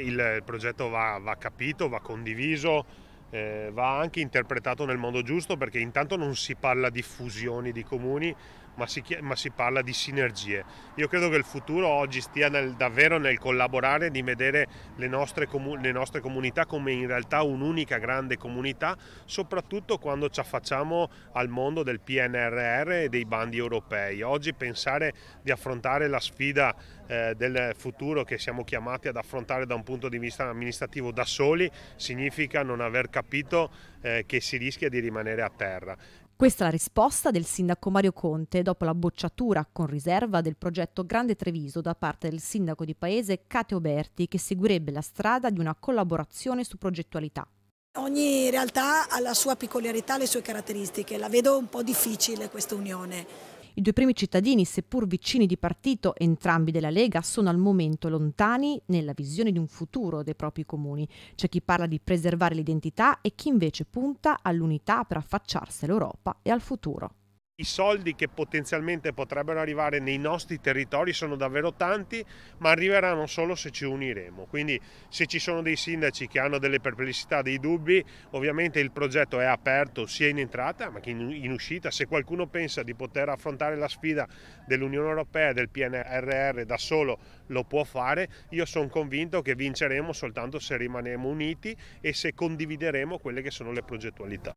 Il progetto va, va capito, va condiviso, eh, va anche interpretato nel modo giusto perché intanto non si parla di fusioni di comuni ma si, ma si parla di sinergie. Io credo che il futuro oggi stia nel, davvero nel collaborare, di vedere le nostre, le nostre, comunità come in realtà un'unica grande comunità, soprattutto quando ci affacciamo al mondo del PNRR e dei bandi europei. Oggi pensare di affrontare la sfida eh, del futuro che siamo chiamati ad affrontare da un punto di vista amministrativo da soli significa non aver capito capito eh, che si rischia di rimanere a terra. Questa è la risposta del sindaco Mario Conte dopo la bocciatura con riserva del progetto Grande Treviso da parte del sindaco di paese Cate Oberti che seguirebbe la strada di una collaborazione su progettualità. Ogni realtà ha la sua peculiarità, le sue caratteristiche, la vedo un po' difficile questa unione, i due primi cittadini, seppur vicini di partito, entrambi della Lega, sono al momento lontani nella visione di un futuro dei propri comuni. C'è chi parla di preservare l'identità e chi invece punta all'unità per affacciarsi all'Europa e al futuro i soldi che potenzialmente potrebbero arrivare nei nostri territori sono davvero tanti, ma arriveranno solo se ci uniremo. Quindi se ci sono dei sindaci che hanno delle perplessità, dei dubbi, ovviamente il progetto è aperto sia in entrata ma che in uscita. Se qualcuno pensa di poter affrontare la sfida dell'Unione Europea e del PNRR da solo, lo può fare. Io sono convinto che vinceremo soltanto se rimaniamo uniti e se condivideremo quelle che sono le progettualità.